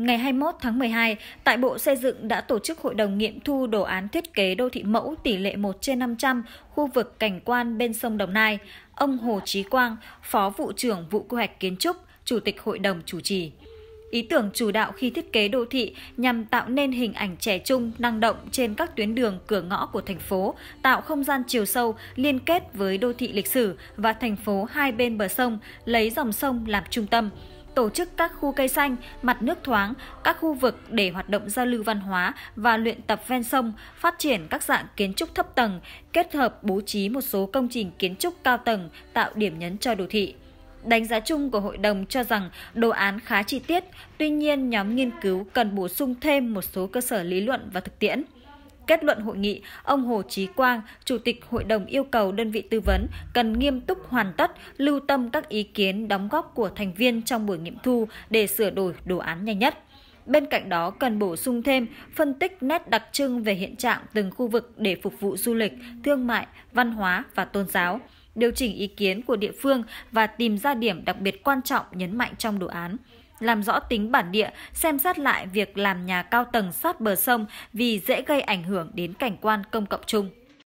Ngày 21 tháng 12, tại Bộ Xây dựng đã tổ chức hội đồng nghiệm thu đồ án thiết kế đô thị mẫu tỷ lệ 1 trên 500 khu vực cảnh quan bên sông Đồng Nai. Ông Hồ Chí Quang, Phó Vụ trưởng Vụ Quy hoạch Kiến trúc, Chủ tịch Hội đồng chủ trì. Ý tưởng chủ đạo khi thiết kế đô thị nhằm tạo nên hình ảnh trẻ trung, năng động trên các tuyến đường cửa ngõ của thành phố, tạo không gian chiều sâu liên kết với đô thị lịch sử và thành phố hai bên bờ sông, lấy dòng sông làm trung tâm tổ chức các khu cây xanh, mặt nước thoáng, các khu vực để hoạt động giao lưu văn hóa và luyện tập ven sông, phát triển các dạng kiến trúc thấp tầng, kết hợp bố trí một số công trình kiến trúc cao tầng tạo điểm nhấn cho đô thị. Đánh giá chung của hội đồng cho rằng đồ án khá chi tiết, tuy nhiên nhóm nghiên cứu cần bổ sung thêm một số cơ sở lý luận và thực tiễn. Kết luận hội nghị, ông Hồ Chí Quang, Chủ tịch Hội đồng yêu cầu đơn vị tư vấn cần nghiêm túc hoàn tất, lưu tâm các ý kiến đóng góp của thành viên trong buổi nghiệm thu để sửa đổi đồ án nhanh nhất. Bên cạnh đó cần bổ sung thêm phân tích nét đặc trưng về hiện trạng từng khu vực để phục vụ du lịch, thương mại, văn hóa và tôn giáo, điều chỉnh ý kiến của địa phương và tìm ra điểm đặc biệt quan trọng nhấn mạnh trong đồ án làm rõ tính bản địa, xem xét lại việc làm nhà cao tầng sát bờ sông vì dễ gây ảnh hưởng đến cảnh quan công cộng chung.